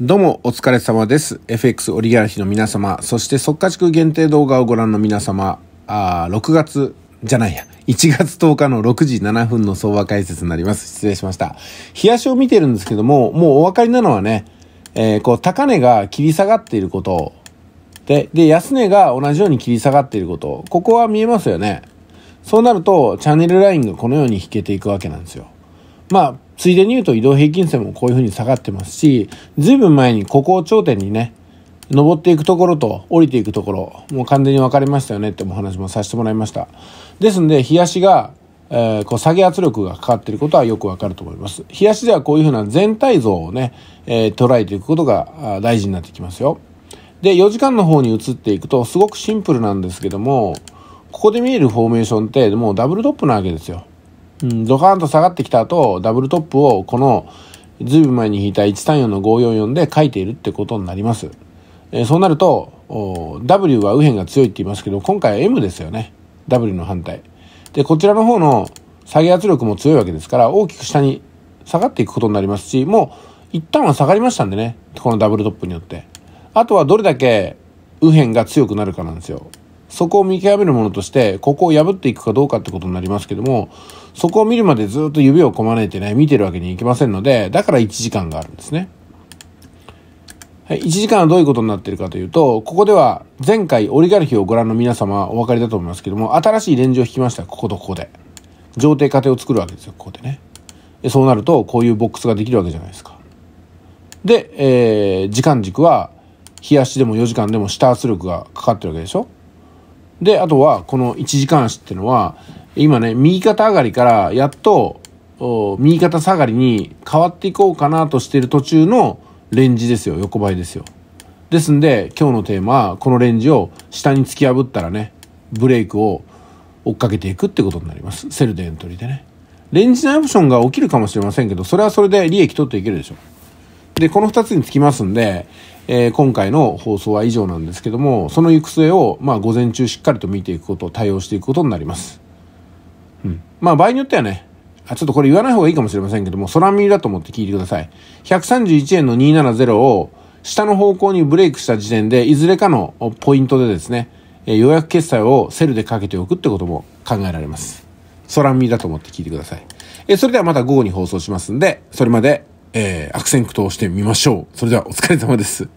どうもお疲れ様です。FX オリガラヒの皆様、そして価地区限定動画をご覧の皆様、あ6月じゃないや、1月10日の6時7分の相場解説になります。失礼しました。冷やしを見てるんですけども、もうお分かりなのはね、えー、こう、高値が切り下がっていること、で、で、安値が同じように切り下がっていること、ここは見えますよね。そうなると、チャンネルラインがこのように引けていくわけなんですよ。まあ、ついでに言うと移動平均線もこういう風に下がってますし、ずいぶん前にここを頂点にね、登っていくところと降りていくところ、もう完全に分かりましたよねってお話もさせてもらいました。ですんで、日足が、えー、こう下げ圧力がかかっていることはよくわかると思います。日足ではこういう風な全体像をね、えー、捉えていくことが大事になってきますよ。で、4時間の方に移っていくと、すごくシンプルなんですけども、ここで見えるフォーメーションって、もうダブルトップなわけですよ。うん、ドカーンと下がってきた後、ダブルトップをこの、ずいぶん前に引いた134の544で書いているってことになります。えー、そうなると、W は右辺が強いって言いますけど、今回は M ですよね。W の反対。で、こちらの方の下げ圧力も強いわけですから、大きく下に下がっていくことになりますし、もう一旦は下がりましたんでね。このダブルトップによって。あとはどれだけ右辺が強くなるかなんですよ。そこを見極めるものとして、ここを破っていくかどうかってことになりますけども、そこを見るまでずっと指をこまねいてね、見てるわけにいきませんので、だから1時間があるんですね。はい、1時間はどういうことになってるかというと、ここでは前回オリガルヒをご覧の皆様お分かりだと思いますけども、新しいレンジを引きました。こことここで。上底過程を作るわけですよ、ここでね。でそうなると、こういうボックスができるわけじゃないですか。で、えー、時間軸は、日足でも4時間でも下圧力がかかってるわけでしょで、あとは、この1時間足っていうのは、今ね、右肩上がりから、やっと、右肩下がりに変わっていこうかなとしている途中のレンジですよ。横ばいですよ。ですんで、今日のテーマは、このレンジを下に突き破ったらね、ブレイクを追っかけていくってことになります。セルでエントリーでね。レンジのオプションが起きるかもしれませんけど、それはそれで利益取っていけるでしょう。で、この2つにつきますんで、えー、今回の放送は以上なんですけども、その行く末を、まあ、午前中しっかりと見ていくこと、対応していくことになります。うん。まあ、場合によってはね、あ、ちょっとこれ言わない方がいいかもしれませんけども、空耳だと思って聞いてください。131円の270を、下の方向にブレイクした時点で、いずれかのポイントでですね、えー、予約決済をセルでかけておくってことも考えられます。空耳だと思って聞いてください。えー、それではまた午後に放送しますんで、それまでえー、悪戦苦闘してみましょう。それではお疲れ様です。